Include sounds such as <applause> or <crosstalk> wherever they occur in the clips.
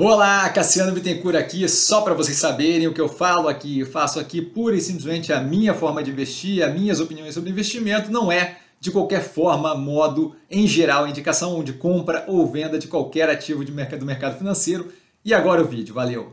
Olá, Cassiano Bittencourt aqui, só para vocês saberem o que eu falo aqui, eu faço aqui pura e simplesmente a minha forma de investir, as minhas opiniões sobre investimento, não é de qualquer forma, modo, em geral, indicação de compra ou venda de qualquer ativo de mercado, do mercado financeiro. E agora o vídeo, valeu!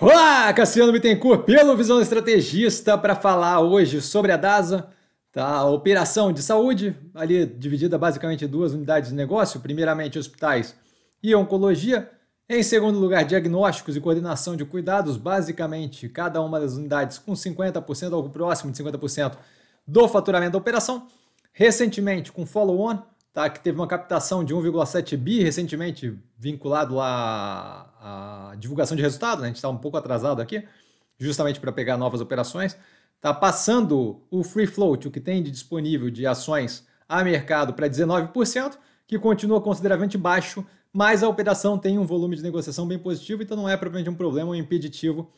Olá, Cassiano Bittencourt, pelo Visão Estrategista, para falar hoje sobre a DASA, tá? a operação de saúde, ali dividida basicamente em duas unidades de negócio, primeiramente hospitais e oncologia, em segundo lugar, diagnósticos e coordenação de cuidados, basicamente cada uma das unidades com 50% ou próximo de 50% do faturamento da operação. Recentemente, com follow-on, tá, que teve uma captação de 1,7 bi recentemente vinculado à, à divulgação de resultado, né? a gente está um pouco atrasado aqui, justamente para pegar novas operações. Tá passando o free float, o que tem de disponível de ações a mercado para 19%, que continua consideravelmente baixo mas a operação tem um volume de negociação bem positivo, então não é propriamente um problema, é um impeditivo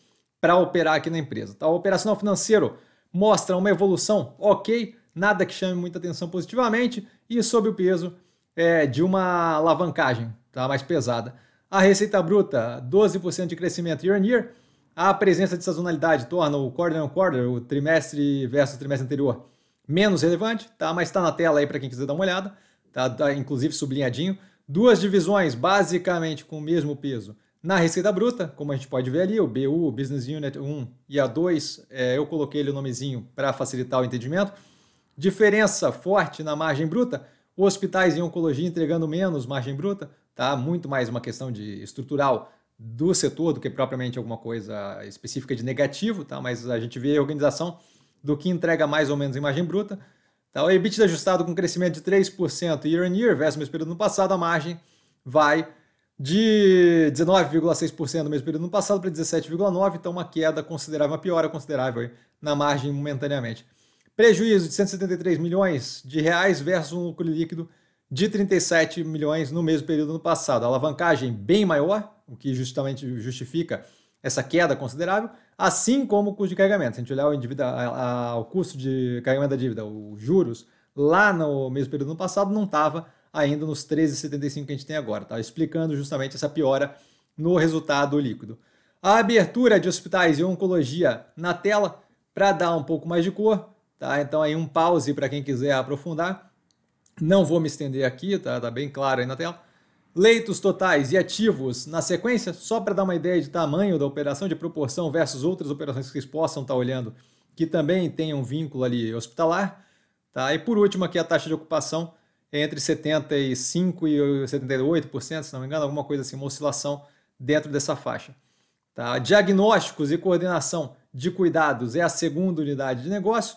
para operar aqui na empresa. Tá? O operacional financeiro mostra uma evolução ok, nada que chame muita atenção positivamente e sob o peso é, de uma alavancagem tá? mais pesada. A receita bruta, 12% de crescimento year on year. A presença de sazonalidade torna o quarter on quarter, o trimestre versus o trimestre anterior, menos relevante, tá? mas está na tela aí para quem quiser dar uma olhada, tá? tá inclusive sublinhadinho. Duas divisões basicamente com o mesmo peso. Na receita bruta, como a gente pode ver ali, o BU, Business Unit 1 e a 2, é, eu coloquei ele o nomezinho para facilitar o entendimento. Diferença forte na margem bruta, hospitais em oncologia entregando menos margem bruta, tá? Muito mais uma questão de estrutural do setor do que propriamente alguma coisa específica de negativo, tá? Mas a gente vê a organização do que entrega mais ou menos em margem bruta. Tá? O EBITDA ajustado com crescimento de 3% year on year versus o mesmo período no passado, a margem vai de 19,6% no mesmo período no passado para 17,9%, então uma queda considerável, uma piora considerável aí na margem momentaneamente. Prejuízo de 173 milhões de reais versus um lucro líquido de 37 milhões no mesmo período no passado. A alavancagem bem maior, o que justamente justifica essa queda considerável, assim como o custo de carregamento. Se a gente olhar o, a, a, o custo de carregamento da dívida, os juros, lá no mesmo período do passado não estava ainda nos 13,75 que a gente tem agora. Tá? Explicando justamente essa piora no resultado líquido. A abertura de hospitais e oncologia na tela para dar um pouco mais de cor. Tá? Então aí um pause para quem quiser aprofundar. Não vou me estender aqui, tá, tá bem claro aí na tela. Leitos totais e ativos na sequência, só para dar uma ideia de tamanho da operação de proporção versus outras operações que vocês possam estar tá olhando, que também tenham um vínculo ali hospitalar. Tá? E por último, aqui a taxa de ocupação é entre 75% e 78%, se não me engano, alguma coisa assim, uma oscilação dentro dessa faixa. Tá? Diagnósticos e coordenação de cuidados é a segunda unidade de negócio.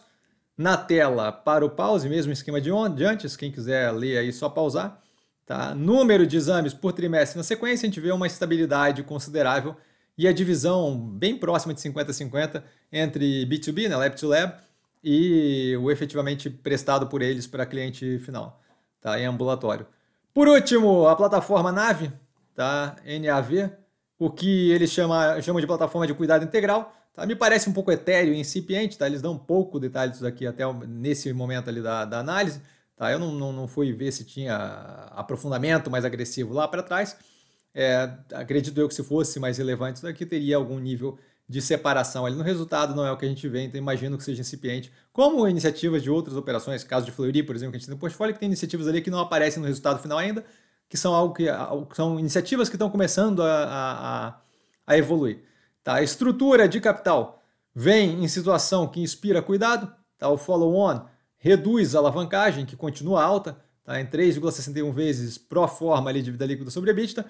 Na tela, para o pause, mesmo esquema de antes, quem quiser ler aí, só pausar. Tá? Número de exames por trimestre na sequência, a gente vê uma estabilidade considerável e a divisão bem próxima de 50-50 entre B2B, né, lab to lab, e o efetivamente prestado por eles para cliente final, tá? em ambulatório. Por último, a plataforma NAVE, tá? NAV, o que eles chamam, chamam de plataforma de cuidado integral, tá? me parece um pouco etéreo e incipiente, tá? eles dão um pouco detalhes aqui até nesse momento ali da, da análise, Tá? Eu não, não, não fui ver se tinha aprofundamento mais agressivo lá para trás. É, acredito eu que se fosse mais relevante isso daqui, teria algum nível de separação ali no resultado, não é o que a gente vê, então imagino que seja incipiente, como iniciativas de outras operações, caso de Fleury, por exemplo, que a gente tem no portfólio, que tem iniciativas ali que não aparecem no resultado final ainda, que são algo que são iniciativas que estão começando a, a, a evoluir. Tá? A estrutura de capital vem em situação que inspira cuidado, tá? o follow-on reduz a alavancagem, que continua alta, tá, em 3,61 vezes pro forma ali, dívida líquida sobre EBITDA.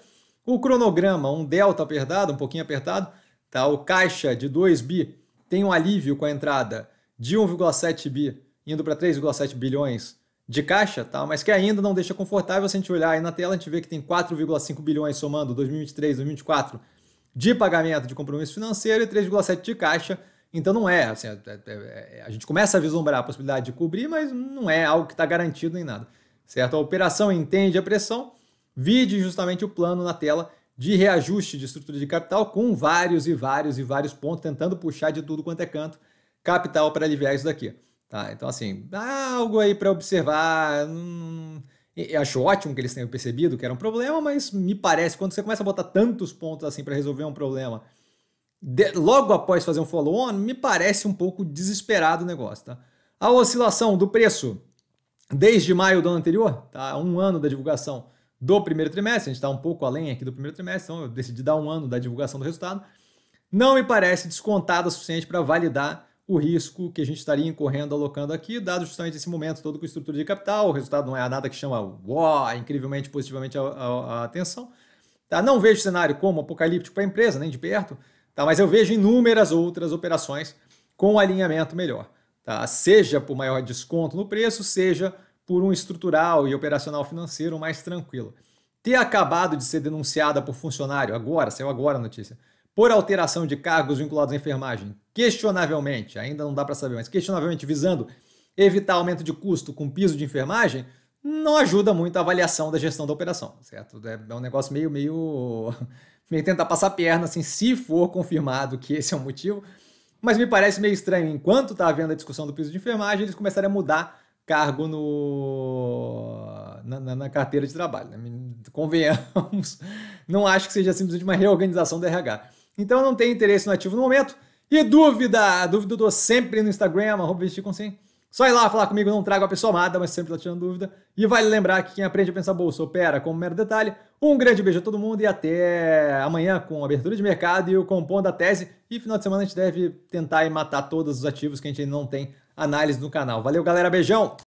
O cronograma, um delta apertado, um pouquinho apertado, tá, o caixa de 2 bi tem um alívio com a entrada de 1,7 bi indo para 3,7 bilhões de caixa, tá? mas que ainda não deixa confortável. Se a gente olhar aí na tela, a gente vê que tem 4,5 bilhões somando 2023, 2024 de pagamento de compromisso financeiro e 3,7 de caixa. Então não é, assim, é, é, é, a, gente começa a vislumbrar a possibilidade de cobrir, mas não é algo que está garantido nem nada, certo? A operação entende a pressão, vide justamente o plano na tela de reajuste de estrutura de capital com vários e vários e vários pontos, tentando puxar de tudo quanto é canto capital para aliviar isso daqui. Tá? Então, assim, dá algo aí para observar. Hum, eu acho ótimo que eles tenham percebido que era um problema, mas me parece, quando você começa a botar tantos pontos assim para resolver um problema de, logo após fazer um follow-on, me parece um pouco desesperado o negócio. Tá? A oscilação do preço desde maio do ano anterior, tá? um ano da divulgação do primeiro trimestre, a gente está um pouco além aqui do primeiro trimestre, então eu decidi dar um ano da divulgação do resultado, não me parece descontada o suficiente para validar o risco que a gente estaria incorrendo alocando aqui, dado justamente esse momento todo com estrutura de capital, o resultado não é nada que chama uó, é incrivelmente positivamente a, a, a atenção. Tá? Não vejo cenário como apocalíptico para a empresa, nem de perto, Tá? Mas eu vejo inúmeras outras operações com alinhamento melhor. Tá? Seja por maior desconto no preço, seja por um estrutural e operacional financeiro mais tranquilo. Ter acabado de ser denunciada por funcionário, agora, saiu agora a notícia, por alteração de cargos vinculados à enfermagem, questionavelmente, ainda não dá para saber, mas questionavelmente visando evitar aumento de custo com piso de enfermagem, não ajuda muito a avaliação da gestão da operação, certo? É, é um negócio meio, meio, <laughs> meio tentar passar a perna, assim, se for confirmado que esse é o motivo. Mas me parece meio estranho, enquanto está havendo a discussão do piso de enfermagem, eles começarem a mudar cargo no, na, na, na carteira de trabalho. Né? Convenhamos, <laughs> não acho que seja simplesmente uma reorganização do RH. Então não tem interesse no ativo no momento. E dúvida, dúvida eu estou sempre no Instagram, arroba vestir consciente. Só ir lá falar comigo, não trago a pessoa amada, mas sempre tá tirando dúvida. E vale lembrar que quem aprende a pensar bolsa opera como mero detalhe. Um grande beijo a todo mundo e até amanhã com a abertura de mercado e o compondo da tese. E final de semana a gente deve tentar e matar todos os ativos que a gente ainda não tem análise no canal. Valeu, galera. Beijão!